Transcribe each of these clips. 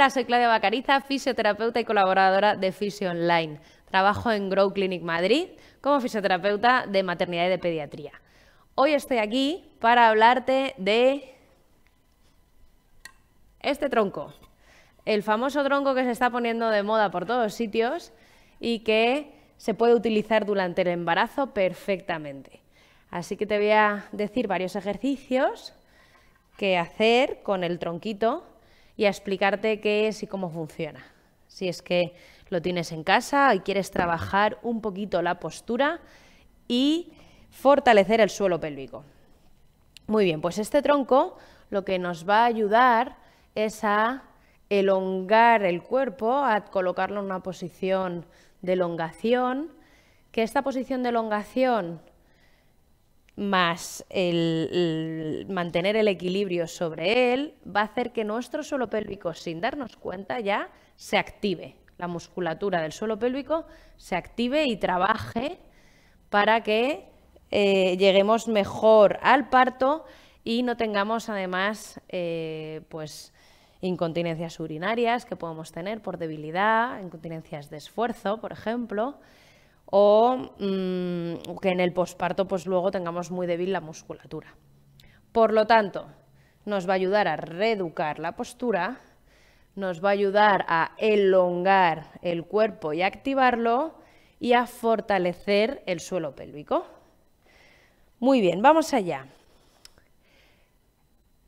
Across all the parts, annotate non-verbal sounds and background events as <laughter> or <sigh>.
Hola, soy Claudia Bacariza, fisioterapeuta y colaboradora de Fisio Online. Trabajo en Grow Clinic Madrid como fisioterapeuta de maternidad y de pediatría. Hoy estoy aquí para hablarte de este tronco, el famoso tronco que se está poniendo de moda por todos sitios y que se puede utilizar durante el embarazo perfectamente. Así que te voy a decir varios ejercicios que hacer con el tronquito y a explicarte qué es y cómo funciona. Si es que lo tienes en casa y quieres trabajar un poquito la postura y fortalecer el suelo pélvico. Muy bien, pues este tronco lo que nos va a ayudar es a elongar el cuerpo, a colocarlo en una posición de elongación, que esta posición de elongación más el, mantener el equilibrio sobre él, va a hacer que nuestro suelo pélvico, sin darnos cuenta, ya se active. La musculatura del suelo pélvico se active y trabaje para que eh, lleguemos mejor al parto y no tengamos además eh, pues incontinencias urinarias que podemos tener por debilidad, incontinencias de esfuerzo, por ejemplo o mm, que en el posparto pues luego tengamos muy débil la musculatura. Por lo tanto, nos va a ayudar a reeducar la postura, nos va a ayudar a elongar el cuerpo y activarlo y a fortalecer el suelo pélvico. Muy bien, vamos allá.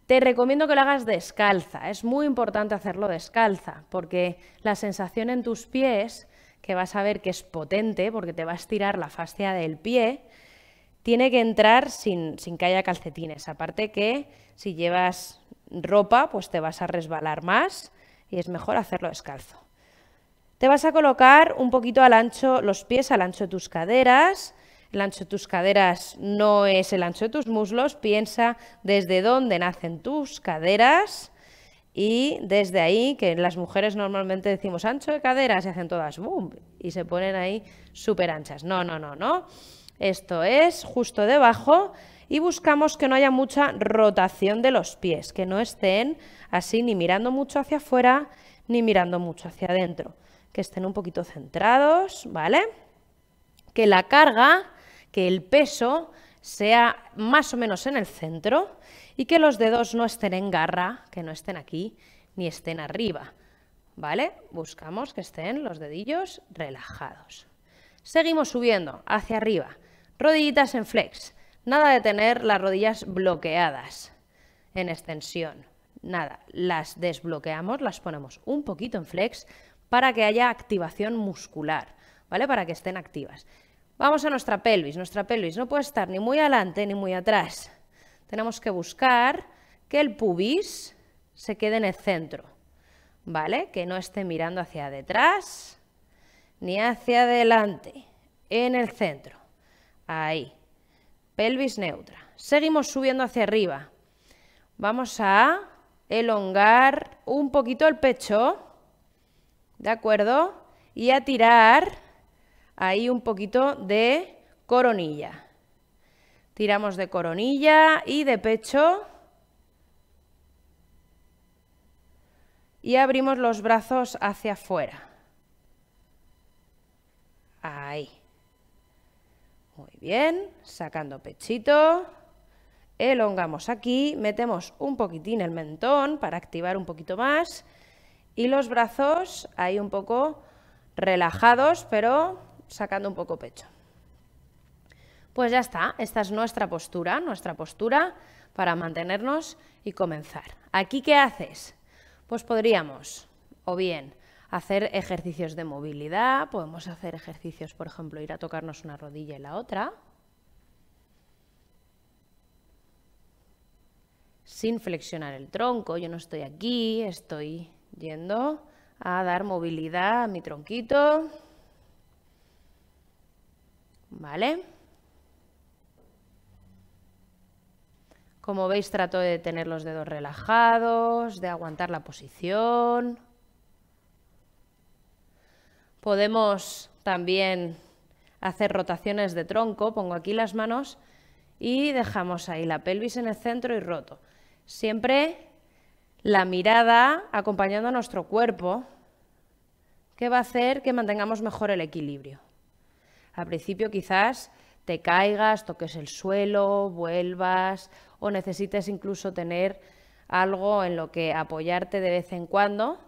Te recomiendo que lo hagas descalza, es muy importante hacerlo descalza porque la sensación en tus pies que vas a ver que es potente porque te va a estirar la fascia del pie, tiene que entrar sin, sin que haya calcetines. Aparte que si llevas ropa, pues te vas a resbalar más y es mejor hacerlo descalzo. Te vas a colocar un poquito al ancho, los pies al ancho de tus caderas. El ancho de tus caderas no es el ancho de tus muslos, piensa desde dónde nacen tus caderas y desde ahí, que las mujeres normalmente decimos ancho de cadera se hacen todas boom y se ponen ahí súper anchas. No, no, no, no. Esto es justo debajo y buscamos que no haya mucha rotación de los pies, que no estén así ni mirando mucho hacia afuera ni mirando mucho hacia adentro, que estén un poquito centrados, ¿vale? Que la carga, que el peso sea más o menos en el centro y que los dedos no estén en garra, que no estén aquí ni estén arriba. ¿Vale? Buscamos que estén los dedillos relajados. Seguimos subiendo hacia arriba. Rodillitas en flex. Nada de tener las rodillas bloqueadas en extensión. Nada, las desbloqueamos, las ponemos un poquito en flex para que haya activación muscular, ¿vale? Para que estén activas. Vamos a nuestra pelvis. Nuestra pelvis no puede estar ni muy adelante ni muy atrás tenemos que buscar que el pubis se quede en el centro, ¿vale? Que no esté mirando hacia detrás ni hacia adelante, en el centro. Ahí. Pelvis neutra. Seguimos subiendo hacia arriba. Vamos a elongar un poquito el pecho, ¿de acuerdo? Y a tirar ahí un poquito de coronilla. Tiramos de coronilla y de pecho. Y abrimos los brazos hacia afuera. Ahí. Muy bien, sacando pechito. Elongamos aquí, metemos un poquitín el mentón para activar un poquito más. Y los brazos ahí un poco relajados, pero sacando un poco pecho. Pues ya está, esta es nuestra postura, nuestra postura para mantenernos y comenzar. ¿Aquí qué haces? Pues podríamos, o bien, hacer ejercicios de movilidad, podemos hacer ejercicios, por ejemplo, ir a tocarnos una rodilla y la otra, sin flexionar el tronco, yo no estoy aquí, estoy yendo a dar movilidad a mi tronquito, ¿vale? Como veis, trato de tener los dedos relajados, de aguantar la posición. Podemos también hacer rotaciones de tronco. Pongo aquí las manos y dejamos ahí la pelvis en el centro y roto. Siempre la mirada acompañando a nuestro cuerpo, que va a hacer que mantengamos mejor el equilibrio. Al principio quizás te caigas, toques el suelo, vuelvas o necesites incluso tener algo en lo que apoyarte de vez en cuando,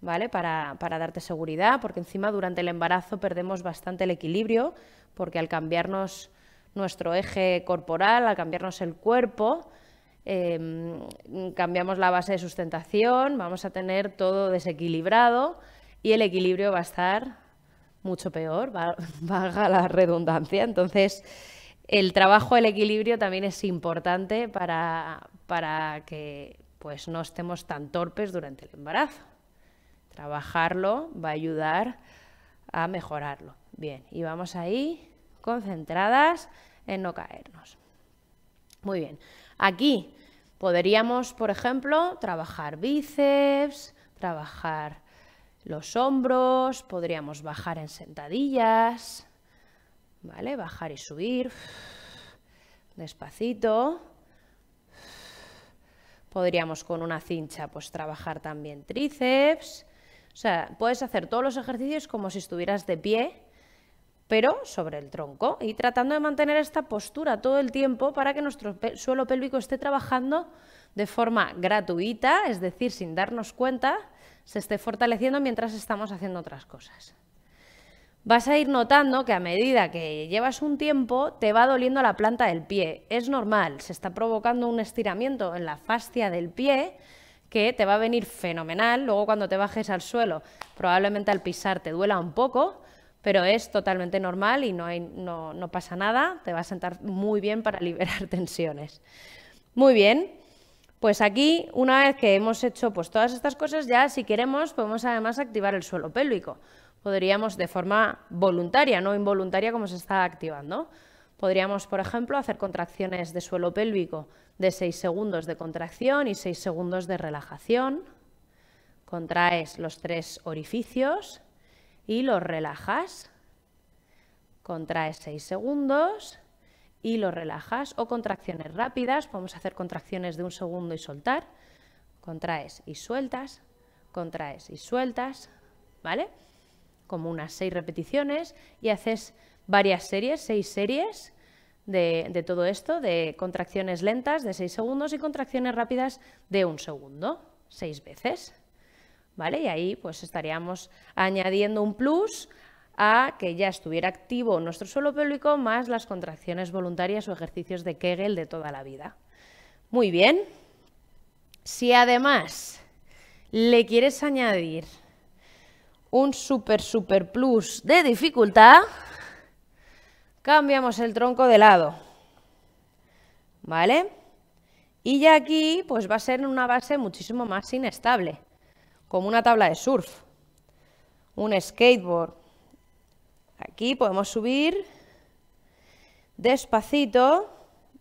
¿vale? Para, darte seguridad, porque encima durante el embarazo perdemos bastante el equilibrio, porque al cambiarnos nuestro eje corporal, al cambiarnos el cuerpo, em, cambiamos la base de sustentación, vamos a tener todo desequilibrado y el equilibrio va a estar mucho peor, <laughs> valga la redundancia. Entonces, el trabajo, el equilibrio también es importante para, que pues, no estemos tan torpes durante el embarazo. Trabajarlo va a ayudar a mejorarlo. Bien, y vamos ahí concentradas en no caernos. Muy bien, aquí podríamos, por ejemplo, trabajar bíceps, trabajar los hombros, podríamos bajar en sentadillas, ¿vale? Bajar y subir, despacito. Podríamos con una cincha pues trabajar también tríceps. O sea, puedes hacer todos los ejercicios como si estuvieras de pie, pero sobre el tronco y tratando de mantener esta postura todo el tiempo para que nuestro suelo pélvico esté trabajando de forma gratuita, es decir, sin darnos cuenta, se esté fortaleciendo mientras estamos haciendo otras cosas. Vas a ir notando que a medida que llevas un tiempo te va doliendo la planta del pie. Es normal, se está provocando un estiramiento en la fascia del pie que te va a venir fenomenal. Luego cuando te bajes al suelo, probablemente al pisar te duela un poco, pero es totalmente normal y no, no pasa nada. Te va a sentar muy bien para liberar <laughs> tensiones. Muy bien. Pues aquí, una vez que hemos hecho pues, todas estas cosas, ya si queremos podemos además activar el suelo pélvico. Podríamos de forma voluntaria, no involuntaria como se está activando. Podríamos, por ejemplo, hacer contracciones de suelo pélvico de 6 segundos de contracción y 6 segundos de relajación. Contraes los tres orificios y los relajas. Contraes 6 segundos y lo relajas o contracciones rápidas, podemos hacer contracciones de un segundo y soltar, contraes y sueltas, contraes y sueltas, ¿vale? Como unas seis repeticiones y haces varias series, seis series de, de todo esto, de contracciones lentas de seis segundos y contracciones rápidas de un segundo, seis veces. ¿Vale? Y ahí pues estaríamos añadiendo un plus que ya estuviera activo nuestro suelo pélvico más las contracciones voluntarias o ejercicios de Kegel de toda la vida. Muy bien. Si además le quieres añadir un super super plus de dificultad, cambiamos el tronco de lado. ¿Vale? Y ya aquí pues va a ser una base muchísimo más inestable, como una tabla de surf, un skateboard, Aquí podemos subir despacito.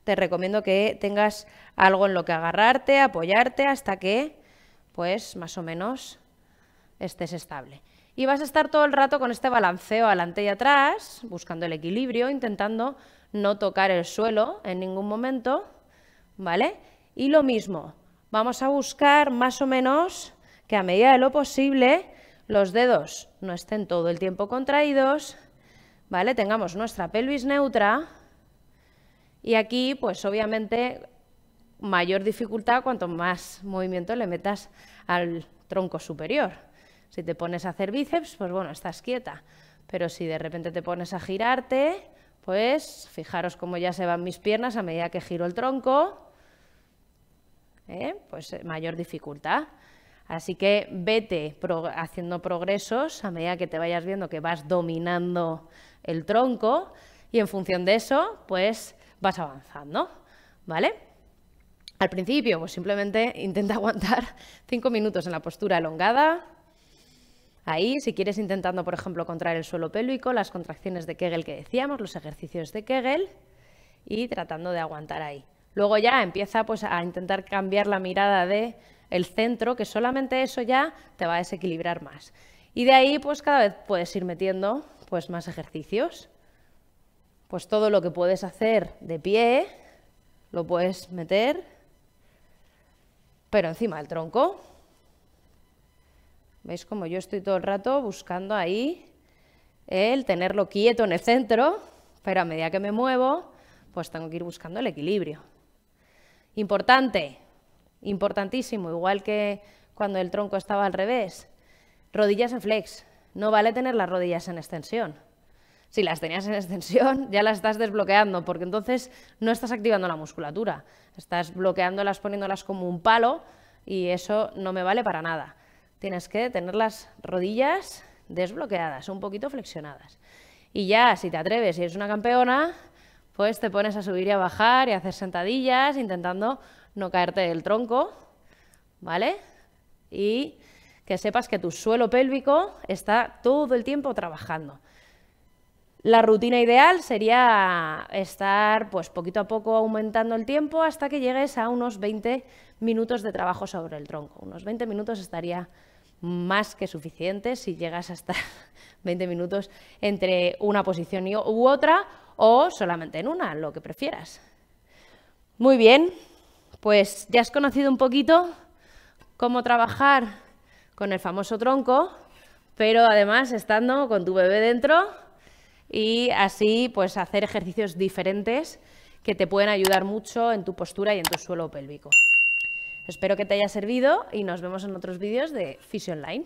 Te recomiendo que tengas algo en lo que agarrarte, apoyarte hasta que, pues, más o menos estés estable. Y vas a estar todo el rato con este balanceo adelante y atrás, buscando el equilibrio, intentando no tocar el suelo en ningún momento, ¿vale? Y lo mismo, vamos a buscar más o menos que a medida de lo posible los dedos no estén todo el tiempo contraídos, ¿vale? Tengamos nuestra pelvis neutra y aquí, pues obviamente, mayor dificultad cuanto más movimiento le metas al tronco superior. Si te pones a hacer bíceps, pues bueno, estás quieta. Pero si de repente te pones a girarte, pues fijaros cómo ya se van mis piernas a medida que giro el tronco, ¿eh? pues eh, mayor dificultad. Así que vete haciendo progresos a medida que te vayas viendo que vas dominando el tronco y en función de eso, pues vas avanzando, ¿vale? Al principio, pues simplemente intenta <laughs> aguantar cinco minutos en la postura elongada. Ahí, si quieres intentando, por ejemplo, contraer el suelo pélvico, las contracciones de Kegel que decíamos, los ejercicios de Kegel y tratando de aguantar ahí. Luego ya empieza pues a intentar cambiar la mirada de el centro, que solamente eso ya te va a desequilibrar más. Y de ahí, pues cada vez puedes ir metiendo pues, más ejercicios. Pues todo lo que puedes hacer de pie, lo puedes meter, pero encima del tronco. ¿Veis como yo estoy todo el rato buscando ahí el tenerlo quieto en el centro, pero a medida que me muevo, pues tengo que ir buscando el equilibrio. Importante, importantísimo, igual que cuando el tronco estaba al revés. Rodillas en flex. No vale tener las rodillas en extensión. Si las tenías en extensión, <laughs> ya las estás desbloqueando, porque entonces no estás activando la musculatura. Estás bloqueándolas, poniéndolas como un palo, y eso no me vale para nada. Tienes que tener las rodillas desbloqueadas, un poquito flexionadas. Y ya, si te atreves y eres una campeona, pues te pones a subir y a bajar y a hacer sentadillas, intentando no caerte del tronco, ¿vale? Y que sepas que tu suelo pélvico está todo el tiempo trabajando. La rutina ideal sería estar pues poquito a poco aumentando el tiempo hasta que llegues a unos 20 minutos de trabajo sobre el tronco. Unos 20 minutos estaría más que suficiente si llegas hasta 20 <laughs> minutos entre una posición u otra o solamente en una, lo que prefieras. Muy bien, pues ya has conocido un poquito cómo trabajar con el famoso tronco, pero además estando con tu bebé dentro y así pues hacer ejercicios diferentes que te pueden ayudar mucho en tu postura y en tu suelo pélvico. Espero que te haya servido y nos vemos en otros vídeos de Fisio Online.